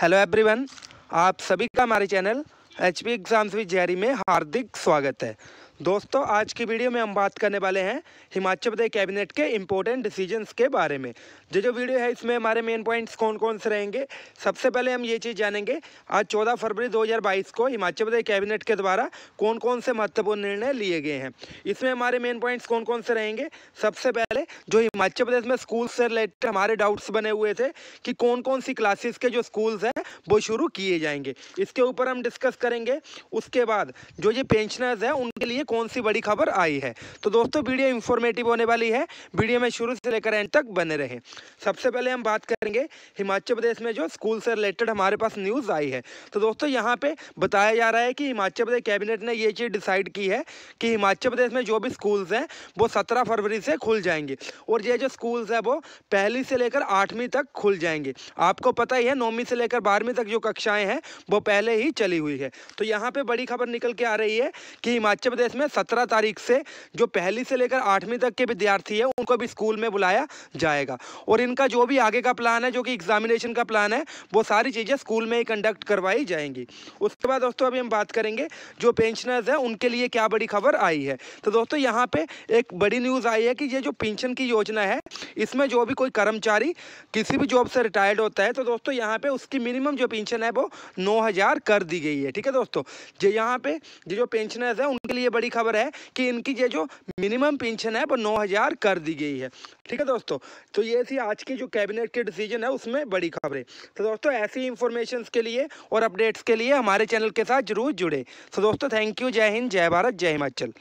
hello everyone आप सभी का हमारे channel H P exams with Jerry में हार्दिक स्वागत है दोस्तों आज की वीडियो में हम बात करने वाले हैं हिमाचल प्रदेश कैबिनेट के इम्पोर्टेंट डिसीजंस के बारे में जो जो वीडियो है इसमें हमारे मेन पॉइंट्स कौन कौन से रहेंगे सबसे पहले हम ये चीज़ जानेंगे आज 14 फरवरी 2022 को हिमाचल प्रदेश कैबिनेट के द्वारा कौन कौन से महत्वपूर्ण निर्णय लिए गए हैं इसमें हमारे मेन पॉइंट्स कौन कौन से रहेंगे सबसे पहले जो हिमाचल प्रदेश में स्कूल से रिलेटेड हमारे डाउट्स बने हुए थे कि कौन कौन सी क्लासेस के जो स्कूल्स हैं वो शुरू किए जाएंगे इसके ऊपर हम डिस्कस करेंगे उसके बाद जो ये पेंशनर्स हैं उनके लिए कौन सी बड़ी खबर आई है तो दोस्तों वीडियो इंफॉर्मेटिव होने वाली है वीडियो में शुरू से लेकर एंड तक बने रहे सबसे पहले हम बात करें करेंगे हिमाचल प्रदेश में जो स्कूल से रिलेटेड हमारे पास न्यूज़ आई है तो दोस्तों यहाँ पे बताया जा रहा है कि हिमाचल प्रदेश कैबिनेट ने ये चीज़ डिसाइड की है कि हिमाचल प्रदेश में जो भी स्कूल्स हैं वो सत्रह फरवरी से खुल जाएंगे और ये जो स्कूल्स हैं वो पहली से लेकर आठवीं तक खुल जाएंगे आपको पता ही है नौवीं से लेकर बारहवीं तक जो कक्षाएँ हैं वो पहले ही चली हुई है तो यहाँ पर बड़ी खबर निकल के आ रही है कि हिमाचल प्रदेश में सत्रह तारीख से जो पहली से लेकर आठवीं तक के विद्यार्थी हैं उनको भी स्कूल में बुलाया जाएगा और इनका जो भी आगे का प्लान प्लान है जो कि एग्जामिनेशन का प्लान है वो सारी चीज़ें स्कूल में ही कंडक्ट करवाई जाएंगी उसके बाद दोस्तों अभी हम बात करेंगे जो पेंशनर्स हैं उनके लिए क्या बड़ी खबर आई है तो दोस्तों यहाँ पर एक बड़ी न्यूज़ आई है कि ये जो पेंशन की योजना है इसमें जो भी कोई कर्मचारी किसी भी जॉब से रिटायर्ड होता है तो दोस्तों यहाँ पर उसकी मिनिमम जो पेंशन है वो नौ कर दी गई है ठीक है दोस्तों जो यहाँ पर ये जो पेंशनर्स हैं उनके लिए बड़ी खबर है कि इनकी ये जो मिनिमम पेंशन है वो नौ कर दी गई है ठीक है दोस्तों तो ये थी आज की जो कैबिनेट की डिसीजन रीजन है उसमें बड़ी खबरें तो दोस्तों ऐसी इन्फॉर्मेशन के लिए और अपडेट्स के लिए हमारे चैनल के साथ जरूर जुड़े तो दोस्तों थैंक यू जय हिंद जय भारत जय हिमाचल